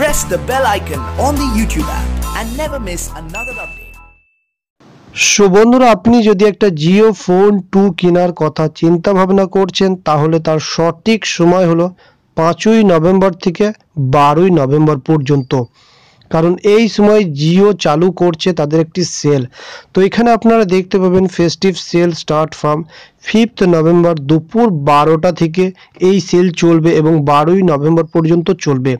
press the bell icon on the YouTube app and never miss another update. So বন্ধুরা আপনি যদি একটা Jio phone two কেনার কথা চিন্তা ভাবনা করছেন তাহলে তার সঠিক সময় হলো পাঁচই নভেম্বর থেকে বারোই নভেম্বর পর্যন্ত কারণ এই সময় জিও চালু করছে তাদের একটি সেল তো এখানে আপনারা দেখতে পাবেন festive sale start from fifth November দুপুর বারোটা থেকে এই সেল চলবে এবং বারোই নভেম্বর পর্যন্ত চলবে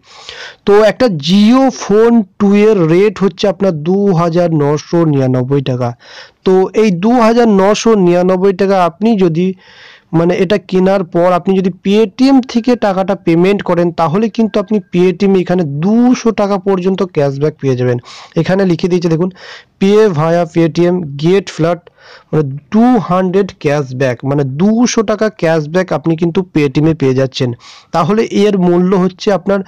তো একটা জিও ফোন টু এর রেট হচ্ছে আপনার দু হাজার নশো নিরানব্বই টাকা তো এই দু হাজার নশো নিরানব্বই টাকা আপনি যদি মানে এটা কেনার পর আপনি যদি পেটিএম থেকে টাকাটা পেমেন্ট করেন তাহলে কিন্তু আপনি পেটিএম এখানে দুশো টাকা পর্যন্ত ক্যাশব্যাক পেয়ে যাবেন এখানে লিখে দিয়েছে দেখুন pay via Paytm get flat মানে টু হান্ড্রেড ক্যাশব্যাক মানে দুশো টাকা ক্যাশব্যাক আপনি কিন্তু পেটিএমে পেয়ে যাচ্ছেন তাহলে এর মূল্য হচ্ছে আপনার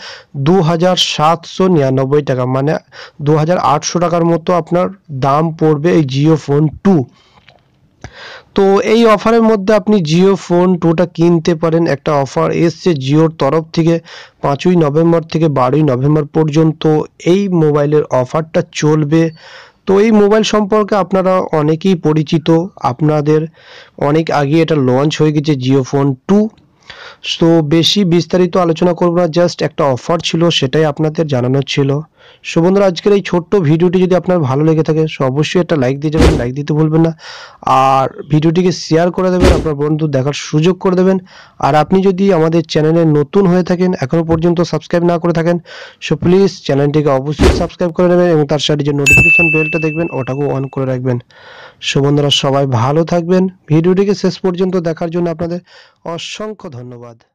দু হাজার সাতশো নিরানব্বই টাকা মানে দু হাজার আটশো টাকার মতো আপনার দাম পড়বে এই জিও ফোন টু তো এই অফারের মধ্যে আপনি জিও ফোন টুটা কিনতে পারেন একটা অফার এসছে জিওর তরফ থেকে পাঁচই নভেম্বর থেকে বারোই নভেম্বর পর্যন্ত এই মোবাইলের অফারটা চলবে তো এই মোবাইল সম্পর্কে আপনারা অনেকেই পরিচিত আপনাদের অনেক আগে এটা লঞ্চ হয়ে গেছে জিও ফোন টু সো বেশি বিস্তারিত আলোচনা করব না জাস্ট একটা অফার ছিল সেটাই আপনাদের জানানোর ছিল সো বন্ধুরা আজকের এই ছোট্ট ভিডিওটি যদি আপনার ভালো লেগে থাকে সো অবশ্যই একটা লাইক দিয়ে যাবেন লাইক দিতে ভুলবেন না আর ভিডিওটিকে শেয়ার করে দেবেন আপনার বন্ধু দেখার সুযোগ করে দেবেন আর আপনি যদি আমাদের চ্যানেলে নতুন হয়ে থাকেন এখনও পর্যন্ত সাবস্ক্রাইব না করে থাকেন সো প্লিজ চ্যানেলটিকে অবশ্যই সাবস্ক্রাইব করে নেবেন এবং তার সাথে যে নোটিফিকেশন বেলটা দেখবেন ওটাকেও অন করে রাখবেন সো বন্ধুরা সবাই ভালো থাকবেন ভিডিওটিকে শেষ পর্যন্ত দেখার জন্য আপনাদের অসংখ্য ধন্যবাদ واپ